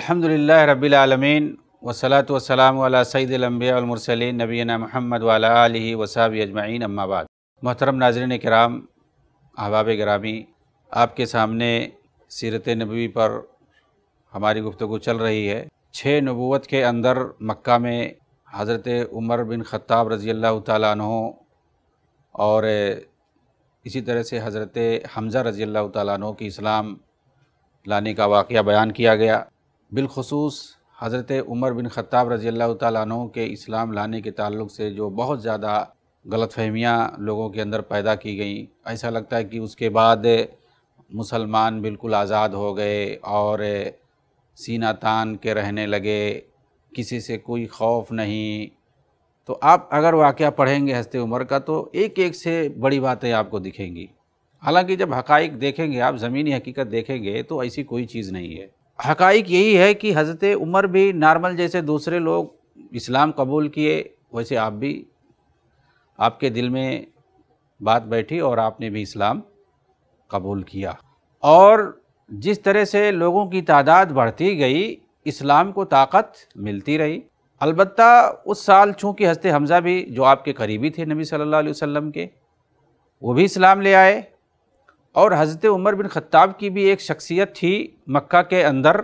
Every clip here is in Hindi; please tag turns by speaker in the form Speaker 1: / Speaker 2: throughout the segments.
Speaker 1: अल्हम्दुलिल्लाह रब्बिल आलमीन वसलात वसलाम वाला सैदम्बियामरसलिन नबीना महमद वाला वसाब अजमाइन अम्माबाद मोहतरम नाजरन कराम अहबाब ग्रामी आपके सामने सीरत नबी पर हमारी गुफ्तु चल रही है छः नबूत के अंदर मक्का में हज़रत उमर बिन ख़त्ताब रज़ी अल्लाह तु और इसी तरह से हज़रत हमज़ा रज़ी अल्लाह तु की इस्लाम लाने का वाक़ बयान किया गया बिलखसूस हज़रत उमर बिन ख़ाब रज़ी अल्लाह तु के इस्लाम लाने के ताल्लुक से जो बहुत ज़्यादा गलत फहमियाँ लोगों के अंदर पैदा की गई ऐसा लगता है कि उसके बाद मुसलमान बिल्कुल आज़ाद हो गए और सीना तान के रहने लगे किसी से कोई खौफ नहीं तो आप अगर वाक़ पढ़ेंगे हस्ते उमर का तो एक एक से बड़ी बातें आपको दिखेंगी हालांकि जब हकाइक देखेंगे आप ज़मीनी हकीकत देखेंगे तो ऐसी कोई चीज़ नहीं है हकाइक यही है कि हज़रत उमर भी नॉर्मल जैसे दूसरे लोग इस्लाम कबूल किए वैसे आप भी आपके दिल में बात बैठी और आपने भी इस्लाम कबूल किया और जिस तरह से लोगों की तादाद बढ़ती गई इस्लाम को ताकत मिलती रही अलबत् उस साल चूँकि हंसते हमज़ा भी जो आपके करीबी थे नबी सल्लल्लाहु अलैहि वसल्लम के वो भी इस्लाम ले आए और हज़रत उमर बिन ख़त्ताब की भी एक शख्सियत थी मक्का के अंदर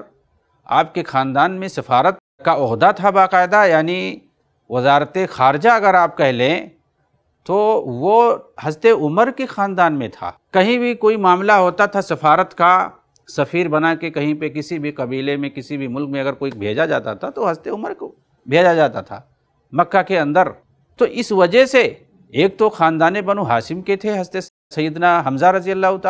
Speaker 1: आपके ख़ानदान में सफारत का अहदा था बाकायदा यानी वजारत खारजा अगर आप कह लें तो वो हजरत उमर के ख़ानदान में था कहीं भी कोई मामला होता था सफारत का सफ़ीर बना के कहीं पे किसी भी कबीले में किसी भी मुल्क में अगर कोई भेजा जाता था तो हजरत उमर को भेजा जाता था मक्का के अंदर तो इस वजह से एक तो ख़ानदान बनु हाशिम के थे हजरत सैदना हमजा रजी अल्लाह तु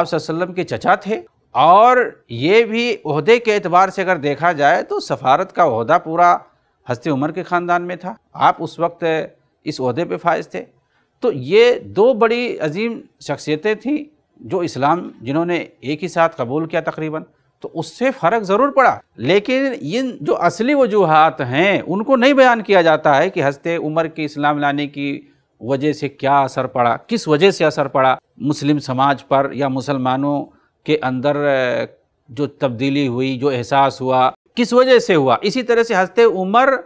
Speaker 1: आप वसल्लम के चचा थे और ये भी अहदे के अतबार से अगर देखा जाए तो सफारत का अहदा पूरा हस्ते उमर के ख़ानदान में था आप उस वक्त इस अहदे पे फायज थे तो ये दो बड़ी अजीम शख्सियतें थीं जो इस्लाम जिन्होंने एक ही साथ कबूल किया तकरीबन तो उससे फ़र्क ज़रूर पड़ा लेकिन इन जो असली वजूहत हैं उनको नहीं बयान किया जाता है कि हस्ते उमर के इस्लाम लाने की वजह से क्या असर पड़ा किस वजह से असर पड़ा मुस्लिम समाज पर या मुसलमानों के अंदर जो तब्दीली हुई जो एहसास हुआ किस वजह से हुआ इसी तरह से हंसते उमर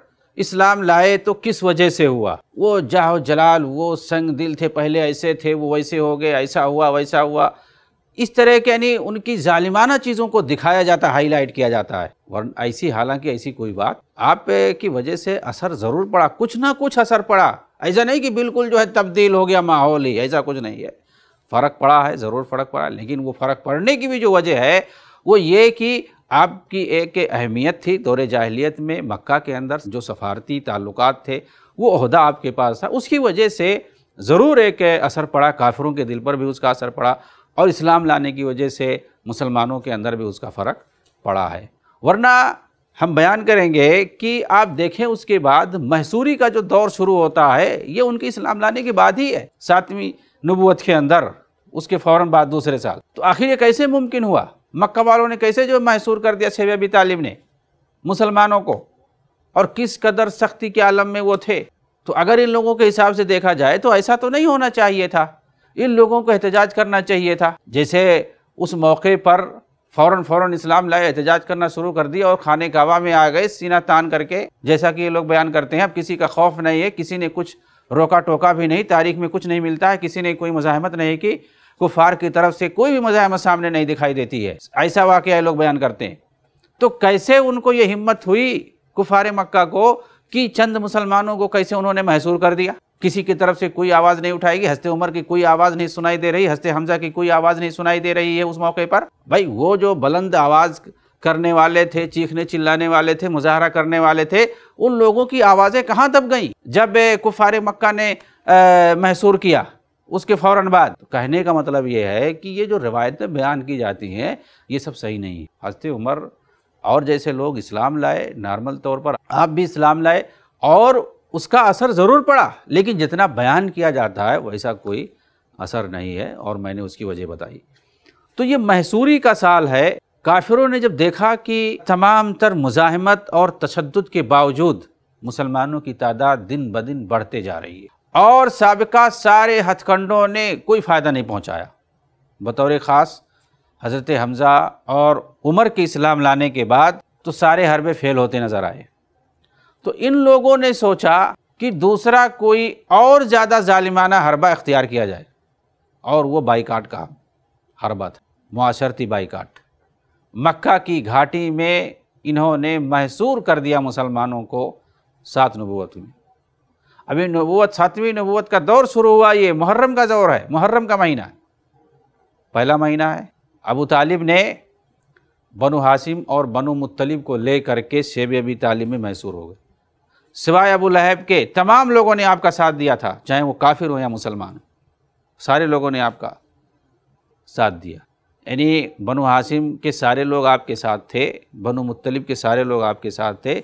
Speaker 1: इस्लाम लाए तो किस वजह से हुआ वो जाह जलाल वो संग दिल थे पहले ऐसे थे वो वैसे हो गए ऐसा हुआ वैसा हुआ इस तरह के यानी उनकी जालिमाना चीज़ों को दिखाया जाता है हाईलाइट किया जाता है वरना ऐसी हालांकि ऐसी कोई बात आप की वजह से असर ज़रूर पड़ा कुछ ना कुछ असर पड़ा ऐसा नहीं कि बिल्कुल जो है तब्दील हो गया माहौल ही ऐसा कुछ नहीं है फ़र्क पड़ा है ज़रूर फ़र्क पड़ा लेकिन वो फ़र्क पड़ने की भी जो वजह है वो ये कि आपकी एक अहमियत थी दौर जाहलीत में मक्का के अंदर जो सफारती ताल्लुक थे वो अहदा आपके पास था उसकी वजह से ज़रूर एक असर पड़ा काफिरों के दिल पर भी उसका असर पड़ा और इस्लाम लाने की वजह से मुसलमानों के अंदर भी उसका फ़र्क पड़ा है वरना हम बयान करेंगे कि आप देखें उसके बाद महसूरी का जो दौर शुरू होता है ये उनके इस्लाम लाने के बाद ही है सातवीं नबूत के अंदर उसके फ़ौर बाद दूसरे साल तो आखिर ये कैसे मुमकिन हुआ मक्का वालों ने कैसे जो महसूर कर दिया शेब अबी तालिब ने मुसलमानों को और किस कदर सख्ती के आलम में वो थे तो अगर इन लोगों के हिसाब से देखा जाए तो ऐसा तो नहीं होना चाहिए था इन लोगों को एहतजाज करना चाहिए था जैसे उस मौके पर फ़ौर फ़ौर इस्लाम लाए एहतजाज करना शुरू कर दिया और खाने काबा में आ गए सीना तान करके जैसा कि ये लोग बयान करते हैं अब किसी का खौफ नहीं है किसी ने कुछ रोका टोका भी नहीं तारीख में कुछ नहीं मिलता है किसी ने कोई मुजाहमत नहीं की कुफार की तरफ से कोई भी मुजाहमत सामने नहीं दिखाई देती है ऐसा वाक्य ये लोग बयान करते हैं तो कैसे उनको ये हिम्मत हुई कुफार मक्का को कि चंद मुसलमानों को कैसे उन्होंने महसूर कर दिया किसी की तरफ से कोई आवाज़ नहीं उठाएगी हंसते उमर की कोई आवाज़ नहीं सुनाई दे रही हंसते हमजा की कोई आवाज़ नहीं सुनाई दे रही है उस मौके पर भाई वो जो बुलंद आवाज़ करने वाले थे चीखने चिल्लाने वाले थे मुजाहरा करने वाले थे उन लोगों की आवाज़ें कहाँ दब गईं जब कुफार मक्का ने महसूर किया उसके फ़ौर बाद तो कहने का मतलब ये है कि ये जो रिवायतें बयान की जाती हैं ये सब सही नहीं है हंसते उमर और जैसे लोग इस्लाम लाए नॉर्मल तौर पर आप भी इस्लाम लाए और उसका असर ज़रूर पड़ा लेकिन जितना बयान किया जाता है वैसा कोई असर नहीं है और मैंने उसकी वजह बताई तो ये महसूरी का साल है काफिरों ने जब देखा कि तमाम तर मुजाहमत और तशद के बावजूद मुसलमानों की तादाद दिन ब दिन बढ़ते जा रही है और सबका सारे हथकंडों ने कोई फ़ायदा नहीं पहुंचाया बतौर ख़ास हज़रत हमज़ा और उमर के इस्लाम लाने के बाद तो सारे हरबे फेल होते नज़र आए तो इन लोगों ने सोचा कि दूसरा कोई और ज़्यादा ालिमाना हरबा इख्तियार किया जाए और वो बाइकाट का हरबा था माशरती बाईकाट मक्का की घाटी में इन्होंने महसूर कर दिया मुसलमानों को सात नबूत में अभी नबूत सातवीं नबूत का दौर शुरू हुआ ये मुहर्रम का दौर है मुहर्रम का महीना है पहला महीना है अबू तालिब ने बनु हाशिम और बनु मुतलिब को ले करके शेब अबी तालिब में मैसूर हो गए सिवाय अबू लहब के तमाम लोगों ने आपका साथ दिया था चाहे वो काफिर हो या मुसलमान सारे लोगों ने आपका साथ दिया यानी बनु हासिम के सारे लोग आपके साथ थे बनु मुत्तलिब के सारे लोग आपके साथ थे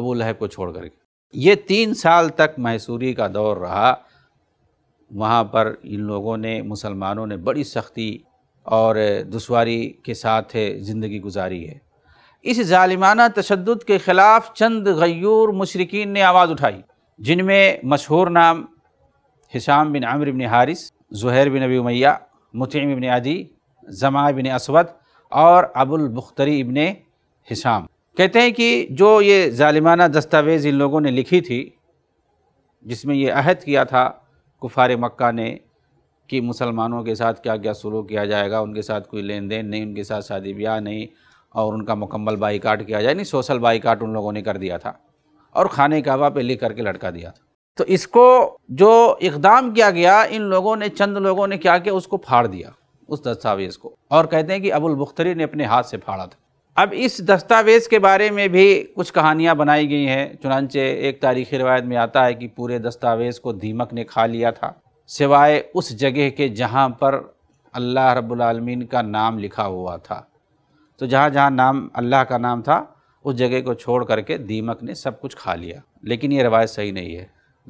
Speaker 1: अबू लहब को छोड़ करके ये तीन साल तक मैसूरी का दौर रहा वहाँ पर इन लोगों ने मुसलमानों ने बड़ी सख्ती और दुशारी के साथ ज़िंदगी गुजारी है इस ालिमाना तशद के ख़िलाफ़ चंद गयूर मशरकिन ने आवाज़ उठाई जिनमें मशहूर नाम हिसाम बिन आमिर बिन हारिस जहैर बिन अबी उमैया मुतम इबन आदि जमा बिन असवद और अबुलबुख्तरी इबन हिसाम कहते हैं कि जो ये ालिमाना दस्तावेज़ इन लोगों ने लिखी थी जिसमें ये अहद किया था कुफार मक्का ने कि मुसलमानों के साथ क्या क्या सलूक किया जाएगा उनके साथ कोई लेन देन नहीं उनके साथ शादी ब्याह नहीं और उनका मुकम्मल बाईकाट किया जाए नहीं सोशल बाईकाट उन लोगों ने कर दिया था और खाने कहवा पर लिख करके लटका दिया था तो इसको जो इकदाम किया गया इन लोगों ने चंद लोगों ने क्या किया उसको फाड़ दिया उस दस्तावेज़ को और कहते हैं कि अबुल बख्तरी ने अपने हाथ से फाड़ा था अब इस दस्तावेज़ के बारे में भी कुछ कहानियाँ बनाई गई हैं चुनानचे एक तारीखी रवायत में आता है कि पूरे दस्तावेज़ को दीमक ने खा लिया था सिवाय उस जगह के जहाँ पर अल्लाह रब्बुल रबालमीन का नाम लिखा हुआ था तो जहाँ जहाँ नाम अल्लाह का नाम था उस जगह को छोड़ करके दीमक ने सब कुछ खा लिया लेकिन ये रवायत सही नहीं है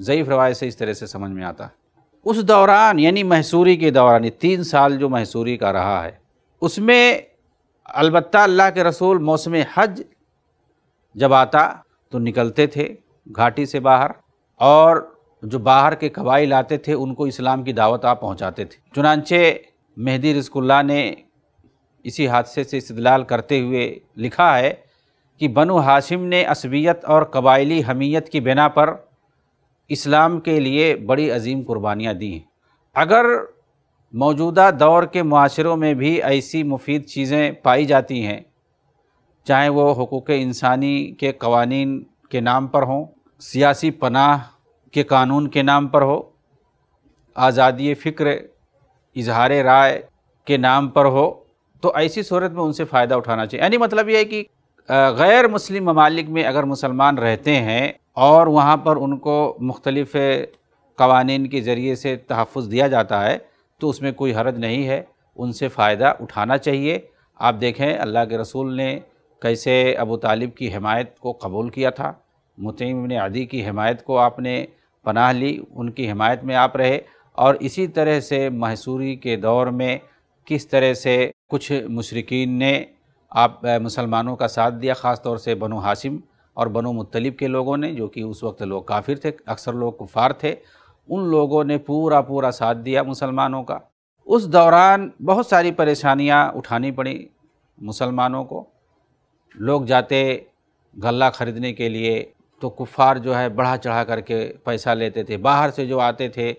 Speaker 1: ज़यीफ़ रवायत से इस तरह से समझ में आता उस दौरान यानी महसूरी के दौरान ये तीन साल जो महसूरी का रहा है उसमें अलबत् अल्लाह के रसूल मौसम हज जब आता तो निकलते थे घाटी से बाहर और जो बाहर के कबाइल आते थे उनको इस्लाम की दावत आप पहुँचाते थे चुनानचे मेहदी रसकुल्ला ने इसी हादसे से इस्तलाल करते हुए लिखा है कि बनु हाशिम ने असबियत और कबायली हमीयत की बिना पर इस्लाम के लिए बड़ी अजीम कुर्बानियाँ दी हैं अगर मौजूदा दौर के माशरों में भी ऐसी मुफीद चीज़ें पाई जाती हैं चाहे वो हकूक़ इंसानी के कवानीन के नाम पर हों सियासी पनाह के कानून के नाम पर हो आज़ादी फ़िक्र इजहार राय के नाम पर हो तो ऐसी सूरत में उनसे फ़ायदा उठाना चाहिए यानी मतलब यह है कि गैर मुस्लिम ममालिक में अगर मुसलमान रहते हैं और वहाँ पर उनको मुख्तलिफ़ कवानीन के ज़रिए से तहफ़ दिया जाता है तो उसमें कोई हरज नहीं है उनसे फ़ायदा उठाना चाहिए आप देखें अल्लाह के रसूल ने कैसे अबू तालिब की हमायत को कबूल किया था मुतीम ने आदि की हमायत को आपने पनाह ली उनकी हमायत में आप रहे और इसी तरह से महसूरी के दौर में किस तरह से कुछ मशरकिन ने आप मुसलमानों का साथ दिया ख़ास तौर से बनो हाशिम और बनो मुतलब के लोगों ने जो कि उस वक्त लोग काफिर थे अक्सर लोग कुफार थे उन लोगों ने पूरा पूरा साथ दिया मुसलमानों का उस दौरान बहुत सारी परेशानियां उठानी पड़ी मुसलमानों को लोग जाते गला ख़रीदने के लिए तो कुफार जो है बढ़ा चढ़ा करके पैसा लेते थे बाहर से जो आते थे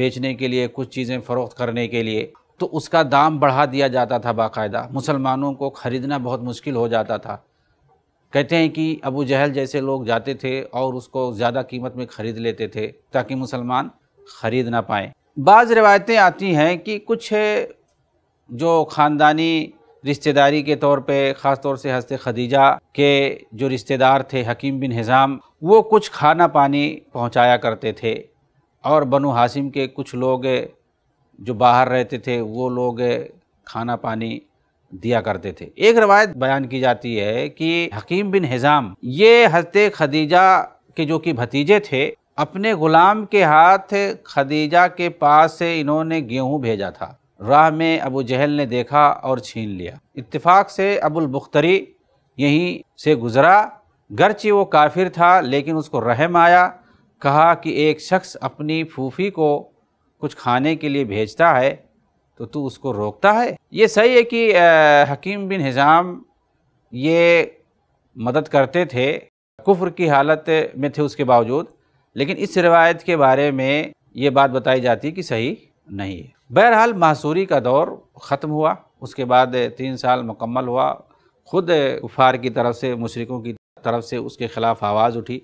Speaker 1: बेचने के लिए कुछ चीज़ें फ़रोख्त करने के लिए तो उसका दाम बढ़ा दिया जाता था बाकायदा मुसलमानों को ख़रीदना बहुत मुश्किल हो जाता था कहते हैं कि अबू जहल जैसे लोग जाते थे और उसको ज़्यादा कीमत में ख़रीद लेते थे ताकि मुसलमान ख़रीद ना पाएँ बाज़ रवायतें आती हैं कि कुछ जो ख़ानदानी रिश्तेदारी के तौर पे ख़ास तौर से हस्ते खदीजा के जो रिश्तेदार थे हकीम बिन हिज़ाम वो कुछ खाना पानी पहुंचाया करते थे और बनु हाशिम के कुछ लोग जो बाहर रहते थे वो लोग खाना पानी दिया करते थे एक रवायत बयान की जाती है कि हकीम बिन हिजाम ये हजते खदीजा के जो कि भतीजे थे अपने गुलाम के हाथ खदीजा के पास से इन्होंने गेहूं भेजा था राह में अबू जहल ने देखा और छीन लिया इत्तेफाक से अबुल बुख्तरी यहीं से गुज़रा गरची वो काफिर था लेकिन उसको रहम आया कहा कि एक शख्स अपनी फूफी को कुछ खाने के लिए भेजता है तो तू उसको रोकता है ये सही है कि हकीम बिन हिजाम ये मदद करते थे कुफ्र की हालत में थे उसके बावजूद लेकिन इस रिवायत के बारे में ये बात बताई जाती कि सही नहीं है बहरहाल मासूरी का दौर ख़त्म हुआ उसके बाद तीन साल मुकम्मल हुआ खुद कुफार की तरफ से मशरक़ों की तरफ से उसके ख़िलाफ़ आवाज़ उठी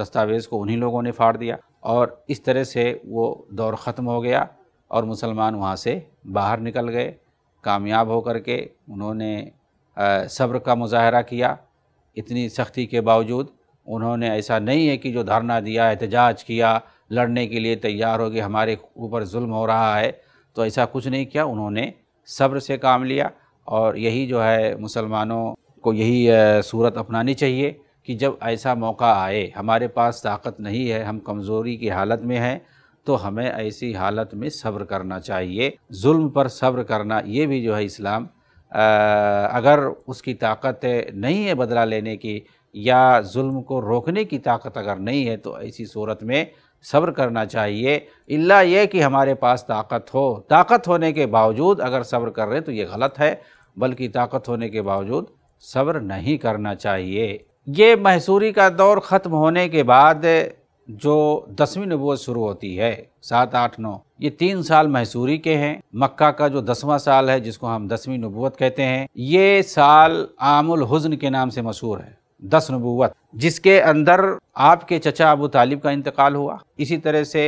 Speaker 1: दस्तावेज़ को उन्हीं लोगों ने फाड़ दिया और इस तरह से वो दौर ख़त्म हो गया और मुसलमान वहाँ से बाहर निकल गए कामयाब होकर के उन्होंने सब्र का मुजाहरा किया इतनी सख्ती के बावजूद उन्होंने ऐसा नहीं है कि जो धरना दिया एहतजाज किया लड़ने के लिए तैयार हो गए हमारे ऊपर जुल्म हो रहा है तो ऐसा कुछ नहीं किया उन्होंने सब्र से काम लिया और यही जो है मुसलमानों को यही सूरत अपनानी चाहिए कि जब ऐसा मौका आए हमारे पास ताकत नहीं है हम कमज़ोरी की हालत में हैं तो हमें ऐसी हालत में सब्र करना चाहिए जुल्म पर सब्र करना ये भी जो है इस्लाम अगर उसकी ताकत नहीं है बदला लेने की या जुल्म को रोकने की ताकत अगर नहीं है तो ऐसी सूरत में सब्र करना चाहिए इल्ला ये कि हमारे पास ताकत हो ताकत होने के बावजूद अगर सब्र कर रहे तो ये गलत है बल्कि ताकत होने के बावजूद सब्र नहीं करना चाहिए ये महसूरी का दौर ख़त्म होने के बाद जो दसवीं नबूत शुरू होती है सात आठ नौ ये तीन साल महसूरी के हैं मक्का का जो दसवां साल है जिसको हम दसवीं नबूत कहते हैं ये साल आमुल हुजन के नाम से मशहूर है दस नबूत जिसके अंदर आपके चचा अबू तालिब का इंतकाल हुआ इसी तरह से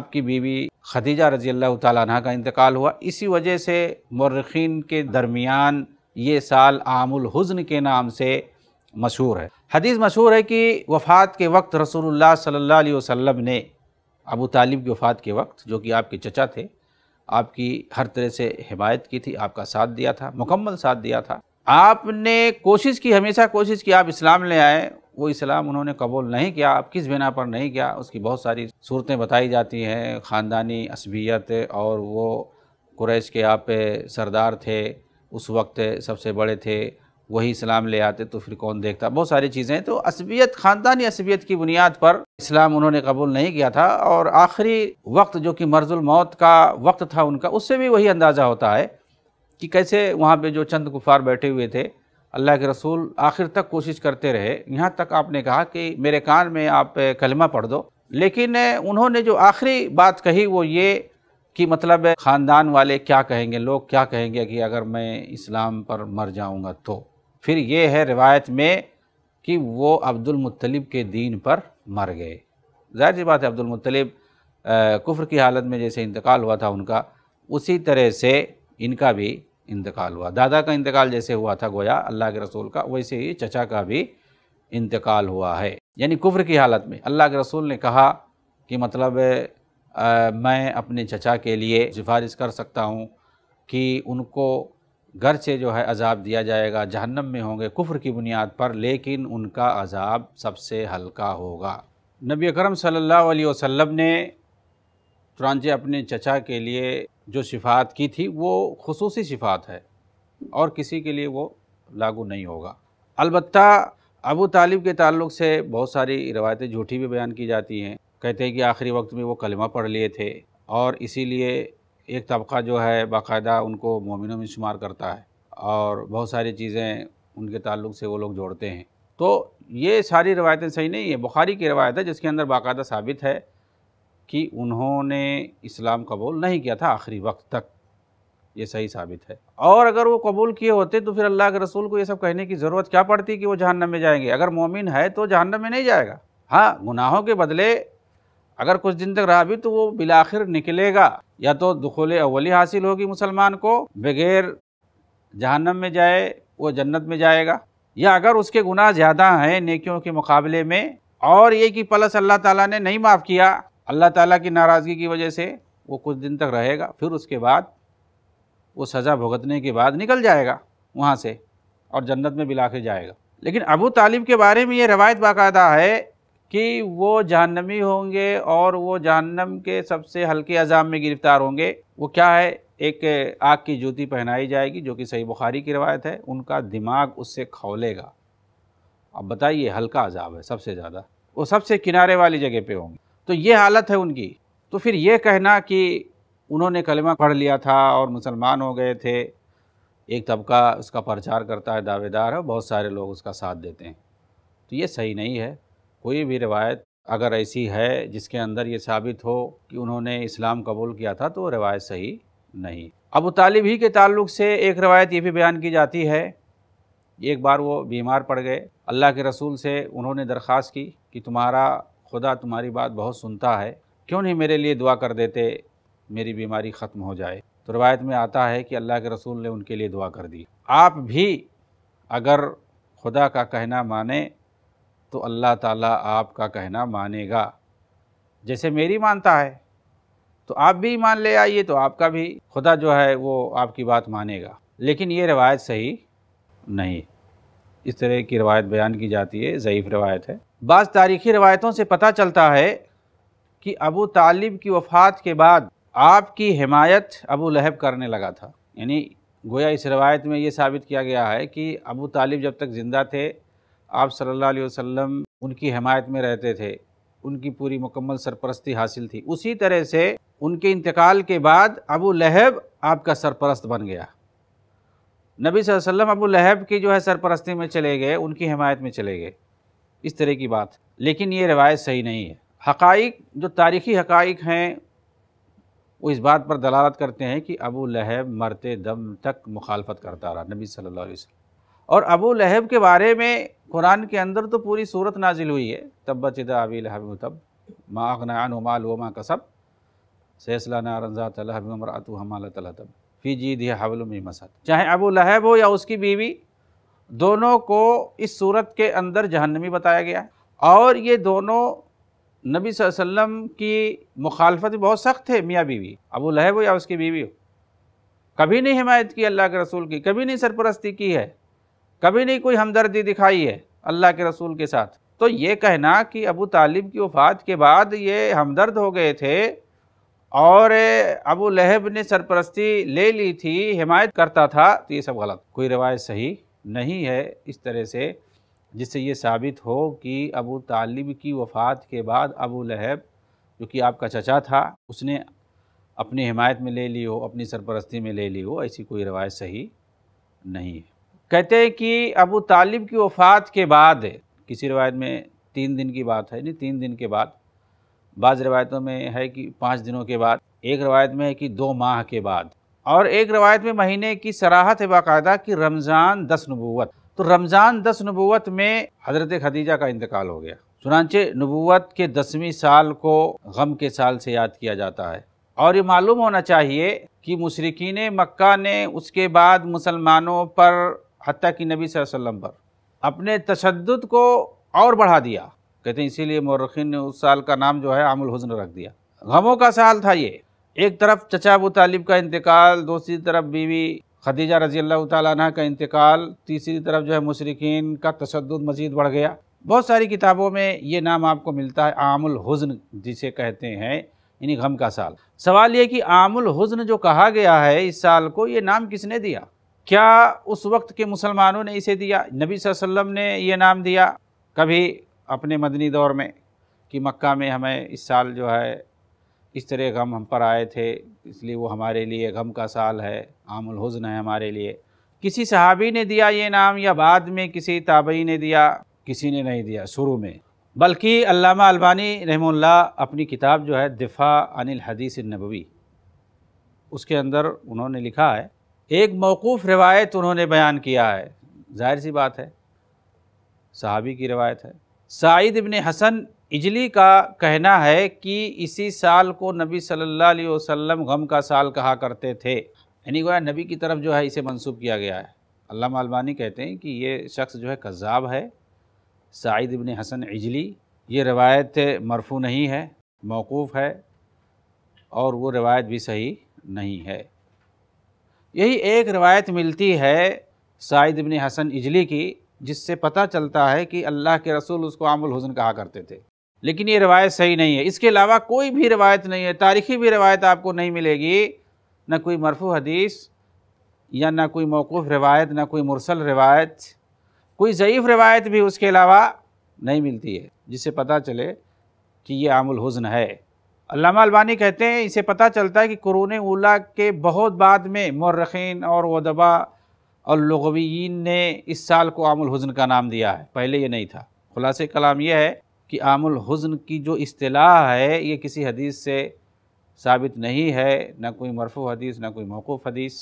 Speaker 1: आपकी बीवी खदीजा रजी अल्लाह तह का इंतकाल हुआ इसी वजह से मर्रखीन के दरमियान ये साल आमुल हुजन के नाम से मशहूर है हदीस मशहूर है कि वफ़ात के वक्त रसूलुल्लाह सल्लल्लाहु अलैहि वसल्लम ने अबू तालिब की वफ़ात के वक्त जो कि आपके चचा थे आपकी हर तरह से हिमायत की थी आपका साथ दिया था मुकम्मल साथ दिया था आपने कोशिश की हमेशा कोशिश की आप इस्लाम ले आए वो इस्लाम उन्होंने कबूल नहीं किया आप किस बिना पर नहीं किया उसकी बहुत सारी सूरतें बताई जाती हैं ख़ानदानी असबियत और वो कुरैश के आप सरदार थे उस वक्त सबसे बड़े थे वही इस्लाम ले आते तो फिर कौन देखता बहुत सारी चीज़ें तो असबियत ख़ानदानी असबियत की बुनियाद पर इस्लाम उन्होंने कबूल नहीं किया था और आखिरी वक्त जो कि मर्जुल मौत का वक्त था उनका उससे भी वही अंदाज़ा होता है कि कैसे वहाँ पे जो चंद गुफार बैठे हुए थे अल्लाह के रसूल आखिर तक कोशिश करते रहे यहाँ तक आपने कहा कि मेरे कान में आप कलमा पढ़ दो लेकिन उन्होंने जो आखिरी बात कही वो ये कि मतलब ख़ानदान वाले क्या कहेंगे लोग क्या कहेंगे कि अगर मैं इस्लाम पर मर जाऊँगा तो फिर ये है रिवायत में कि वो अब्दुलमतलब के दीन पर मर गए जाहिर सी बात है अब्दुलमतलब कुफ्र की हालत में जैसे इंतकाल हुआ था उनका उसी तरह से इनका भी इंतकाल हुआ दादा का इंतकाल जैसे हुआ था गोया अल्लाह के रसूल का वैसे ही चचा का भी इंतकाल हुआ है यानी कुफ्र की हालत में अल्लाह के रसूल ने कहा कि मतलब आ, मैं अपने चचा के लिए सिफारिश कर सकता हूँ कि उनको घर से जो है अजाब दिया जाएगा जहन्नम में होंगे कुफ्र की बुनियाद पर लेकिन उनका अजाब सबसे हल्का होगा नबी करम सल्लल्लाहु अलैहि वसल्लम ने तुरंत अपने चचा के लिए जो शिफात की थी वो खसूसी शिफात है और किसी के लिए वो लागू नहीं होगा अलबत् अबू तालिब के ताल्लुक से बहुत सारी रवायतें झूठी भी बयान की जाती हैं कहते हैं कि आखिरी वक्त में वो कलमा पढ़ लिए थे और इसीलिए एक तबका जो है बाकायदा उनको मोमिनों में शुमार करता है और बहुत सारी चीज़ें उनके ताल्लुक से वो लोग जोड़ते हैं तो ये सारी रवायतें सही नहीं है बुखारी की रवायत है जिसके अंदर बाकायदा साबित है कि उन्होंने इस्लाम कबूल नहीं किया था आखिरी वक्त तक ये सही साबित है और अगर वो कबूल किए होते तो फिर अल्लाह के रसूल को ये सब कहने की ज़रूरत क्या पड़ती कि वो जहन्नम में जाएंगे अगर मोमिन है तो जहन्नम में नहीं जाएगा हाँ गुनाहों के बदले अगर कुछ दिन तक रहा भी तो वो बिलाखिर निकलेगा या तो दुखोल अवली हासिल होगी मुसलमान को बगैर जहन्नम में जाए वो जन्नत में जाएगा या अगर उसके गुनाह ज़्यादा हैं नेकियों के मुकाबले में और ये कि प्लस अल्लाह ताला ने नहीं माफ़ किया अल्लाह ताला की नाराज़गी की वजह से वो कुछ दिन तक रहेगा फिर उसके बाद वो सज़ा भुगतने के बाद निकल जाएगा वहाँ से और जन्नत में बिलाखिर जाएगा लेकिन अबू तालिब के बारे में ये रवायत बाकायदा है कि वो जहन्नमी होंगे और वो जहन्नम के सबसे हल्के अजाम में गिरफ्तार होंगे वो क्या है एक आग की जूती पहनाई जाएगी जो कि सही बुखारी की रवायत है उनका दिमाग उससे खौलेगा अब बताइए हल्का अजाब है सबसे ज़्यादा वो सबसे किनारे वाली जगह पे होंगे तो ये हालत है उनकी तो फिर ये कहना कि उन्होंने कलमा पढ़ लिया था और मुसलमान हो गए थे एक तबका उसका प्रचार करता है दावेदार है बहुत सारे लोग उसका साथ देते हैं तो ये सही नहीं है कोई भी रिवायत अगर ऐसी है जिसके अंदर ये साबित हो कि उन्होंने इस्लाम कबूल किया था तो रिवायत सही नहीं अबू तालिब ही के ताल्लुक से एक रवायत ये भी बयान की जाती है एक बार वो बीमार पड़ गए अल्लाह के रसूल से उन्होंने दरख्वास्त की कि तुम्हारा खुदा तुम्हारी बात बहुत सुनता है क्यों नहीं मेरे लिए दुआ कर देते मेरी बीमारी ख़त्म हो जाए तो रवायत में आता है कि अल्लाह के रसूल ने उनके लिए दुआ कर दी आप भी अगर खुदा का कहना माने तो अल्लाह ताला आपका कहना मानेगा जैसे मेरी मानता है तो आप भी ईमान ले आइए तो आपका भी खुदा जो है वो आपकी बात मानेगा लेकिन ये रवायत सही नहीं इस तरह की रवायत बयान की जाती है ज़यीफ़ रवायत है बाज़ तारीख़ी रवायतों से पता चलता है कि अबू तालिब की वफ़ात के बाद आपकी हिमायत अबू लहब करने लगा था यानी गोया इस रवायत में ये साबित किया गया है कि अबू तालिब जब तक ज़िंदा थे आप सल्लल्लाहु अलैहि वसल्लम उनकी हमायत में रहते थे उनकी पूरी मुकम्मल सरपरस्ती हासिल थी उसी तरह से उनके इंतकाल के बाद अबू लहब आपका सरपरस्त बन गया नबी वसल्लम अबू लहब की जो है सरपरस्ती में चले गए उनकी हमायत में चले गए इस तरह की बात लेकिन ये रिवायत सही नहीं है हकाइक जो तारीख़ी हकाइक हैं वो इस बात पर दलालत करते हैं कि अबू लहब मरते दम तक मुखालफत करता रहा नबी सल्लल्लाहु अलैहि वसल्लम और अबू लहब के बारे में कुरान के अंदर तो पूरी सूरत नाजिल हुई है तब चिदा अबी लहब तब मागनान हमाल वमा कसब सैसला नारजात मरात हमाल तब फ़ी जी दिया हवल में मसद चाहे अबू लहब हो या उसकी बीवी दोनों को इस सूरत के अंदर जहन्नमी बताया गया और ये दोनों नबी वसल्लम की मुखालफत बहुत सख्त है मियाँ बीवी अबू लहब हो या उसकी बीवी हो कभी नहीं हिमायत की अल्लाह के रसूल की कभी नहीं सरपरस्ती की है कभी नहीं कोई हमदर्दी दिखाई है अल्लाह के रसूल के साथ तो ये कहना कि अबू तालिब की वफ़ात के बाद ये हमदर्द हो गए थे और अबू लहब ने सरपरस्ती ले ली थी हिमायत करता था तो ये सब गलत कोई रवायत सही नहीं है इस तरह से जिससे ये साबित हो कि अबू तालिब की वफ़ात के बाद अबू लहब जो कि आपका चचा था उसने अपनी हिमायत में ले ली हो अपनी सरपरस्ती में ले ली हो ऐसी कोई रवायत सही नहीं है कहते हैं कि अबू तालिब की वफ़ात के बाद किसी रवायत में तीन दिन की बात है नहीं तीन दिन के बाद बाज़ रवायतों में है कि पाँच दिनों के बाद एक रवायत में है कि दो माह के बाद और एक रवायत में महीने की सराहत है बाकायदा कि रमज़ान दस नबूत तो रमज़ान दस नबूत में हज़रत खदीजा का इंतकाल हो गया चुनानचे नबूत के दसवीं साल को गम के साल से याद किया जाता है और ये मालूम होना चाहिए कि मशरकिन मक्का ने उसके बाद मुसलमानों पर हती कि नबी वसम पर अपने तशद को और बढ़ा दिया कहते हैं इसीलिए मौरखीन ने उस साल का नाम जो है आमुल हसन रख दिया गमों का साल था ये एक तरफ चचा अबू तालिब का इंतकाल दूसरी तरफ बीवी खदीजा रजी अल्लाह तह का इंतकाल तीसरी तरफ जो है मशरकिन का तशद मज़ीद बढ़ गया बहुत सारी किताबों में ये नाम आपको मिलता है आमुल हजन जिसे कहते हैं यानी गम का साल सवाल ये कि आमुल हजन जो कहा गया है इस साल को ये नाम किसने दिया क्या उस वक्त के मुसलमानों ने इसे दिया नबी वसल्लम ने यह नाम दिया कभी अपने मदनी दौर में कि मक्का में हमें इस साल जो है इस तरह गम हम पर आए थे इसलिए वो हमारे लिए गम का साल है आमुल हुज़न है हमारे लिए किसी सहाबी ने दिया ये नाम या बाद में किसी ताबई ने दिया किसी ने नहीं दिया शुरू में बल्कि अल्लामा अल्बानी रहमुल्ला अपनी किताब जो है दिफ़ा अनिल हदीस नबवी उसके अंदर उन्होंने लिखा है एक मौकूफ़ रिवायत उन्होंने बयान किया है जाहिर सी बात है सहाबी की रिवायत है साइद इबन हसन इजली का कहना है कि इसी साल को नबी सल्लल्लाहु अलैहि वसल्लम गम का साल कहा करते थे यानी गोया नबी की तरफ जो है इसे मंसूब किया गया है अल्लाह अलबानी कहते हैं कि ये शख्स जो है कज़ाब है साइद इबन हसन इजली ये रिवायत मरफू नहीं है मौकूफ़ है और वो रिवायत भी सही नहीं है यही एक रवायत मिलती है साइद इबन हसन इजली की जिससे पता चलता है कि अल्लाह के रसूल उसको आमुल हुसन कहा करते थे लेकिन ये रवायत सही नहीं है इसके अलावा कोई भी रवायत नहीं है तारीखी भी रवायत आपको नहीं मिलेगी ना कोई मरफू हदीस या ना कोई मौकूफ़ रवायत ना कोई मुरसल रवायत कोई ज़यीफ़ रवायत भी उसके अलावा नहीं मिलती है जिससे पता चले कि ये आमुल हुसन है अलामा अलबानी कहते हैं इसे पता चलता है कि कुरून उला के बहुत बाद में मर्रखीन और वदबा और लगवीन ने इस साल को आमुल हज़न का नाम दिया है पहले ये नहीं था खुलासे कलाम यह है कि आमुल हज़न की जो अतलाह है ये किसी हदीस से साबित नहीं है ना कोई मरफू हदीस ना कोई मौकूफ़ हदीस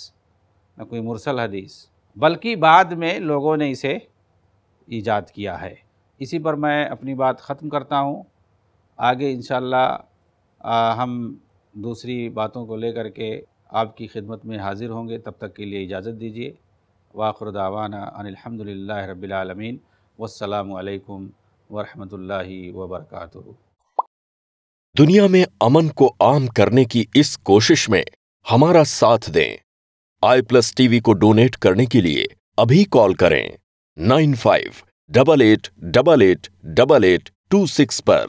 Speaker 1: ना कोई मुरसल हदीस बल्कि बाद में लोगों ने इसे ईजाद किया है इसी पर मैं अपनी बात ख़त्म करता हूँ आगे इन आ, हम दूसरी बातों को लेकर के आपकी खिदमत में हाज़िर होंगे तब तक के लिए इजाज़त दीजिए वाखुर दावाना अनिलहमदिल्ला रबालमीन वालकम वरहमल वबरक दुनिया में अमन को आम करने की इस कोशिश में हमारा साथ दें आई प्लस टीवी को डोनेट करने के लिए अभी कॉल करें nine five double eight double eight double eight two six पर